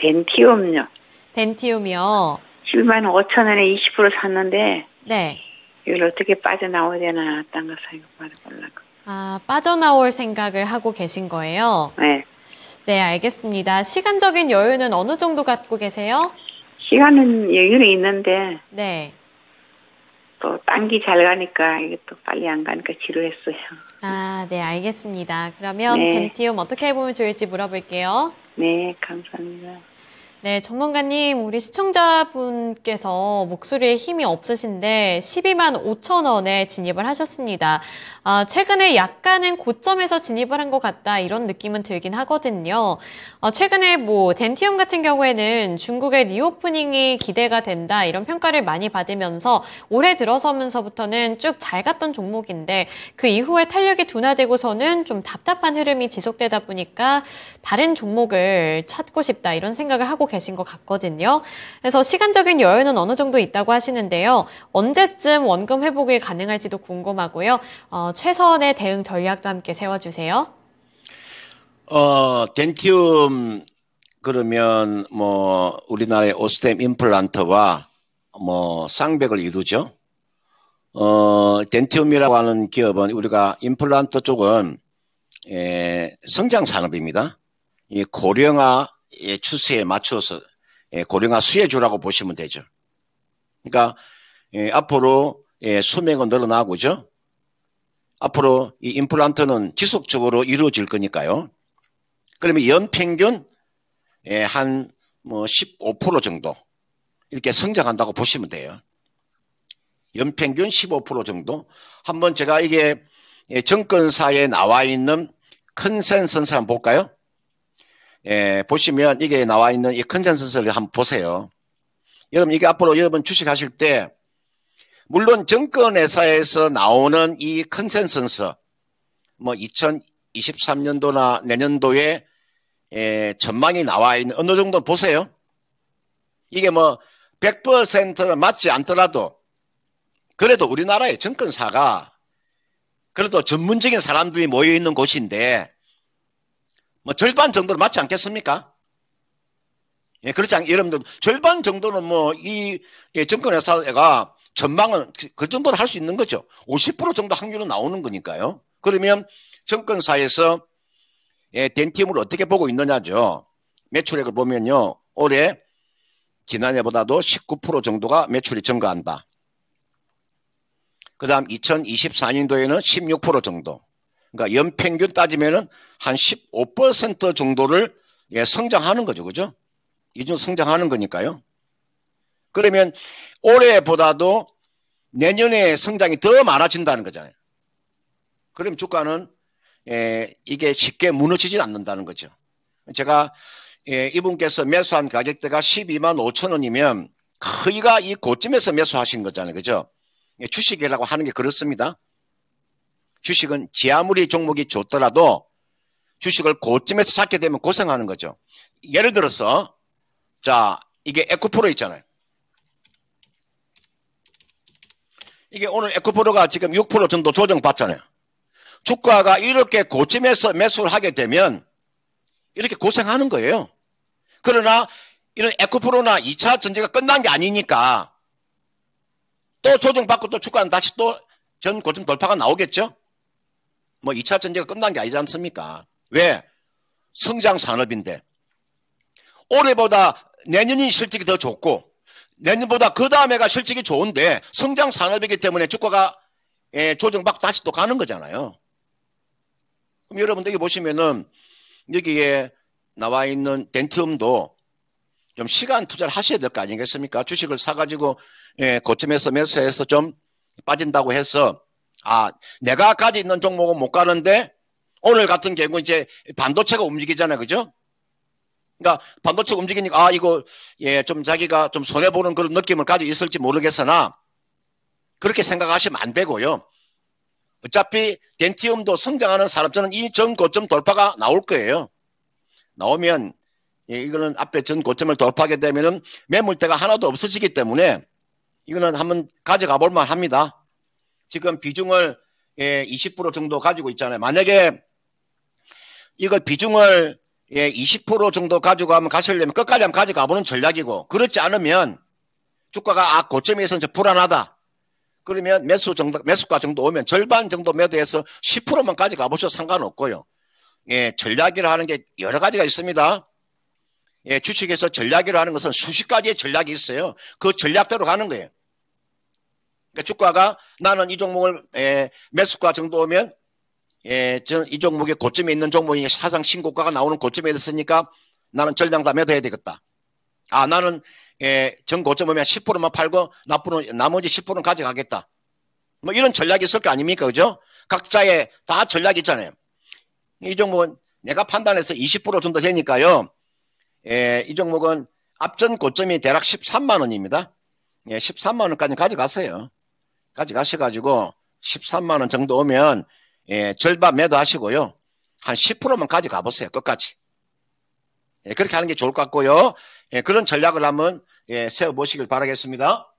덴티움요. 덴티움이요. 7만 5천 원에 20% 샀는데. 네. 이걸 어떻게 빠져나와야 되나 딴거 생각만 해보려고. 아, 빠져나올 생각을 하고 계신 거예요? 네. 네, 알겠습니다. 시간적인 여유는 어느 정도 갖고 계세요? 시간은 여유는 있는데. 네. 또 딴기 잘 가니까 이게 또 빨리 안 가니까 지루했어요. 아, 네, 알겠습니다. 그러면 네. 티움 어떻게 해보면 좋을지 물어볼게요. 네, 감사합니다. 네, 전문가님, 우리 시청자분께서 목소리에 힘이 없으신데 12만 5천 원에 진입을 하셨습니다. 아, 최근에 약간은 고점에서 진입을 한 것 같다 이런 느낌은 들긴 하거든요. 아, 최근에 뭐 덴티움 같은 경우에는 중국의 리오프닝이 기대가 된다 이런 평가를 많이 받으면서 올해 들어서면서부터는 쭉 잘 갔던 종목인데 그 이후에 탄력이 둔화되고서는 좀 답답한 흐름이 지속되다 보니까 다른 종목을 찾고 싶다 이런 생각을 하고 계신 것 같거든요. 그래서 시간적인 여유는 어느 정도 있다고 하시는데요. 언제쯤 원금 회복이 가능할지도 궁금하고요. 어, 최선의 대응 전략도 함께 세워주세요. 어, 덴티움 그러면 뭐 우리나라의 오스템 임플란트와 뭐 쌍벽을 이루죠. 어, 덴티움이라고 하는 기업은 우리가 임플란트 쪽은 에, 예, 성장 산업입니다. 이 고령화 예, 추세에 맞춰서 예, 고령화 수혜주라고 보시면 되죠. 그러니까 예, 앞으로 수명은 늘어나고죠. 앞으로 이 임플란트는 지속적으로 이루어질 거니까요. 그러면 연평균 한 15% 뭐, 정도 이렇게 성장한다고 보시면 돼요. 연평균 15% 정도. 한번 제가 이게 정권사에 나와 있는 컨센서스 한번 볼까요? 예, 보시면 이게 나와 있는 이 컨센서스를 한번 보세요. 여러분 이게 앞으로 여러분 주식하실 때 물론 정권회사에서 나오는 이 컨센서스 뭐 2023년도나 내년도에 예, 전망이 나와 있는 어느 정도 보세요. 이게 뭐 100% 맞지 않더라도 그래도 우리나라의 정권사가 그래도 전문적인 사람들이 모여 있는 곳인데 뭐 절반 정도는 맞지 않겠습니까? 예, 그렇지 않, 여러분들, 절반 정도는 뭐, 이, 예, 정권회사가 전망은 그, 그 정도는 할수 있는 거죠. 50% 정도 확률은 나오는 거니까요. 그러면 정권사에서 예, 덴팀을 어떻게 보고 있느냐죠. 매출액을 보면요. 올해 지난해보다도 19% 정도가 매출이 증가한다. 그 다음 2024년도에는 16% 정도. 그러니까 연평균 따지면은 한 15% 정도를 예, 성장하는 거죠. 그죠? 이중 성장하는 거니까요. 그러면 올해보다도 내년에 성장이 더 많아진다는 거잖아요. 그럼 주가는 예, 이게 쉽게 무너지지 않는다는 거죠. 제가 예, 이분께서 매수한 가격대가 12만 5천 원이면 거의가 이 고점에서 매수하신 거잖아요. 그죠? 예, 주식이라고 하는 게 그렇습니다. 주식은 지 아무리 종목이 좋더라도 주식을 고점에서 찾게 되면 고생하는 거죠. 예를 들어서 자 이게 에코프로 있잖아요. 이게 오늘 에코프로가 지금 6% 정도 조정받잖아요. 주가가 이렇게 고점에서 매수를 하게 되면 이렇게 고생하는 거예요. 그러나 이런 에코프로나 2차 전제가 끝난 게 아니니까 또 조정받고 또 주가는 다시 또 전 고점 돌파가 나오겠죠. 뭐 2차 전쟁이 끝난 게 아니지 않습니까? 왜? 성장 산업인데. 올해보다 내년이 실적이 더 좋고 내년보다 그 다음에가 실적이 좋은데 성장 산업이기 때문에 주가가 예, 조정받 다시 또 가는 거잖아요. 그럼 여러분들 이 보시면은 여기에 나와 있는 덴트움도 좀 시간 투자를 하셔야 될 거 아니겠습니까? 주식을 사가지고 예, 고점에서 매수해서 좀 빠진다고 해서 아, 내가 가지 있는 종목은 못 가는데 오늘 같은 경우 이제 반도체가 움직이잖아요. 그죠? 그러니까 반도체 움직이니까 아, 이거 예, 좀 자기가 좀 손해 보는 그런 느낌을 가지고 있을지 모르겠으나 그렇게 생각하시면 안 되고요. 어차피 덴티움도 성장하는 사람 저는 이 전 고점 돌파가 나올 거예요. 나오면 예, 이거는 앞에 전 고점을 돌파하게 되면은 매물대가 하나도 없어지기 때문에 이거는 한번 가져가 볼만 합니다. 지금 비중을 예, 20% 정도 가지고 있잖아요. 만약에 이걸 비중을 예, 20% 정도 가지고 가면 가시려면 끝까지 한번 가져가보는 전략이고 그렇지 않으면 주가가 아 고점에서는 불안하다. 그러면 매수 정도 매수가 정도 오면 절반 정도 매도해서 10%만 가져가 보셔도 상관없고요. 예, 전략이라 하는 게 여러 가지가 있습니다. 예, 주식에서 전략이라 하는 것은 수십 가지의 전략이 있어요. 그 전략대로 가는 거예요. 그러니까 주가가 나는 이 종목을 에, 예, 매수가 정도 오면 예, 저이 종목의 고점에 있는 종목이 사상 신고가가 나오는 고점에 있었으니까 나는 전량 다 매도해야 되겠다. 아, 나는 예, 전 고점 오면 10%만 팔고 나쁘 나머지 10%는 가져가겠다. 뭐 이런 전략이 있을 거 아닙니까? 그죠? 각자의 다 전략이 있잖아요. 이 종목은 내가 판단해서 20% 정도 되니까요. 예, 이 종목은 앞전 고점이 대략 13만 원입니다. 예, 13만 원까지 가져갔어요. 가져 가셔가지고 13만 원 정도 오면 예, 절반 매도하시고요. 한 10%만 가져가 보세요. 끝까지. 예, 그렇게 하는 게 좋을 것 같고요. 예, 그런 전략을 한번 예, 세워보시길 바라겠습니다.